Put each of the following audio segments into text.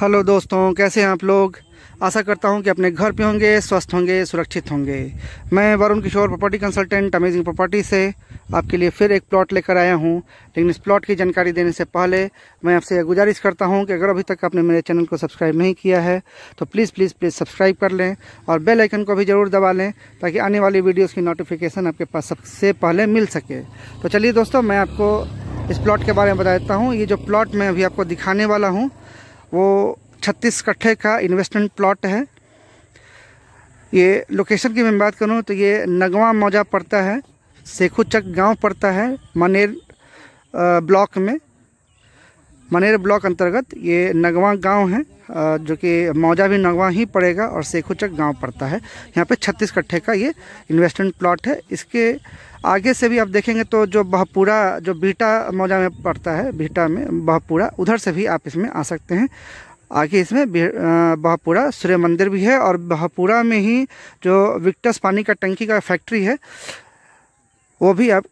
hello दोस्तों कैसे हैं आप लोग आशा करता हूं कि अपने घर पे होंगे स्वस्थ होंगे सुरक्षित होंगे मैं Varun Kishore property consultant amazing property से आपके लिए फिर एक प्लॉट लेकर आया हूं लेकिन इस प्लॉट की जानकारी देने से पहले मैं आपसे यह गुजारिश करता हूं कि अगर अभी तक आपने मेरे चैनल को सब्सक्राइब नहीं किया है तो प्लीज़ प्लीज़ प्लीज़ सब्सक्राइब कर लें और बेल आइकन को भी ज़रूर दबा लें ताकि आने वाली वीडियोज़ की नोटिफिकेशन आपके पास सबसे पहले मिल सके तो चलिए दोस्तों मैं आपको इस प्लॉट के बारे में बता देता हूँ ये जो प्लॉट मैं अभी आपको दिखाने वाला हूँ वो छत्तीस कट्ठे का इन्वेस्टमेंट प्लॉट है ये लोकेशन की मैं बात करूँ तो ये नगवा मौजा पड़ता है सेखूचक गांव पड़ता है मनेर ब्लॉक में मनेर ब्लॉक अंतर्गत ये नगवा गांव है जो कि मौजा भी नगवा ही पड़ेगा और सेखुचक गांव पड़ता है यहाँ पे छत्तीस कट्ठे का ये इन्वेस्टमेंट प्लॉट है इसके आगे से भी आप देखेंगे तो जो बहपूरा जो बीटा मौजा में पड़ता है बीटा में बहपूरा उधर से भी आप इसमें आ सकते हैं आगे इसमें बहापुरा सूर्य मंदिर भी है और बहपुरा में ही जो विक्टस पानी का टंकी का फैक्ट्री है वो भी आप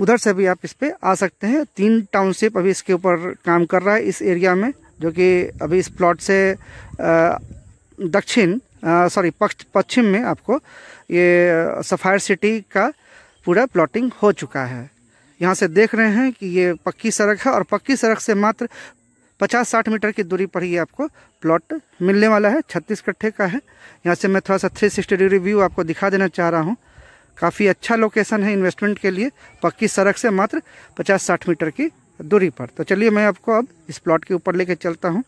उधर से भी आप इस पर आ सकते हैं तीन टाउनशिप अभी इसके ऊपर काम कर रहा है इस एरिया में जो कि अभी इस प्लॉट से दक्षिण सॉरी पश्चिम में आपको ये सफ़ायर सिटी का पूरा प्लॉटिंग हो चुका है यहाँ से देख रहे हैं कि ये पक्की सड़क है और पक्की सड़क से मात्र 50-60 मीटर की दूरी पर ही आपको प्लॉट मिलने वाला है छत्तीस कट्ठे का है यहाँ से मैं थोड़ा सा 360 डिग्री व्यू आपको दिखा देना चाह रहा हूँ काफ़ी अच्छा लोकेशन है इन्वेस्टमेंट के लिए पक्की सड़क से मात्र पचास साठ मीटर की दूरी पर तो चलिए मैं आपको अब इस प्लॉट के ऊपर लेके चलता हूँ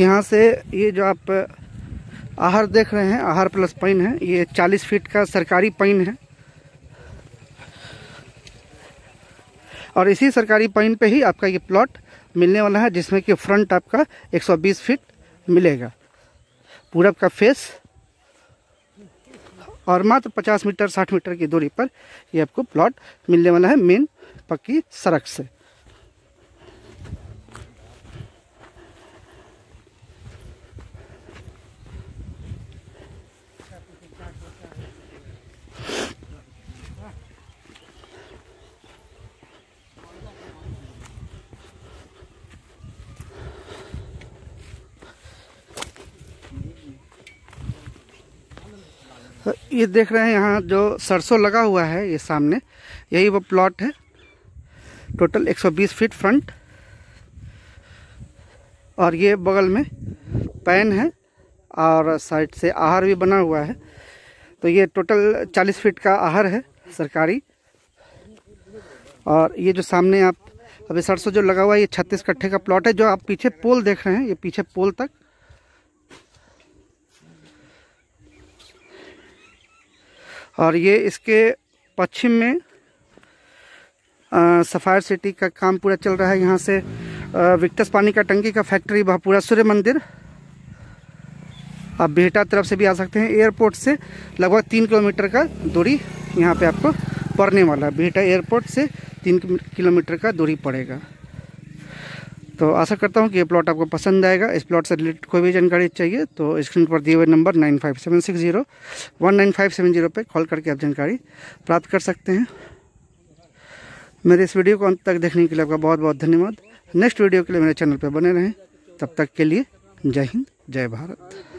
यहाँ से ये जो आप आहार देख रहे हैं आहार प्लस पैन है ये 40 फीट का सरकारी पैन है और इसी सरकारी पॉइंट पे ही आपका ये प्लॉट मिलने वाला है जिसमें कि फ्रंट आपका 120 फीट मिलेगा पूरब का फेस और मात्र 50 मीटर 60 मीटर की दूरी पर ये आपको प्लॉट मिलने वाला है मेन पक्की सड़क से ये देख रहे हैं यहाँ जो सरसों लगा हुआ है ये सामने यही वो प्लॉट है टोटल 120 फीट फ्रंट और ये बगल में पैन है और साइड से आहार भी बना हुआ है तो ये टोटल 40 फीट का आहार है सरकारी और ये जो सामने आप अभी सरसों जो लगा हुआ है ये 36 कट्ठे का प्लॉट है जो आप पीछे पोल देख रहे हैं ये पीछे पोल तक और ये इसके पश्चिम में सफ़ायर सिटी का काम पूरा चल रहा है यहाँ से विक्टस पानी का टंकी का फैक्ट्री वह पूरा सूर्य मंदिर आप बेहटा तरफ से भी आ सकते हैं एयरपोर्ट से लगभग तीन किलोमीटर का दूरी यहाँ पे आपको पड़ने वाला है बेहटा एयरपोर्ट से तीन किलोमीटर का दूरी पड़ेगा तो आशा करता हूँ कि ये प्लॉट आपको पसंद आएगा इस प्लॉट से रिलेटेड कोई भी जानकारी चाहिए तो स्क्रीन पर दिए हुए number nine five seven six zero one nine five seven zero पर कॉल करके आप जानकारी प्राप्त कर सकते हैं मेरे इस वीडियो को अंत तक देखने के लिए आपका बहुत बहुत धन्यवाद नेक्स्ट वीडियो के लिए मेरे चैनल पर बने रहें तब तक के लिए जय हिंद जय भारत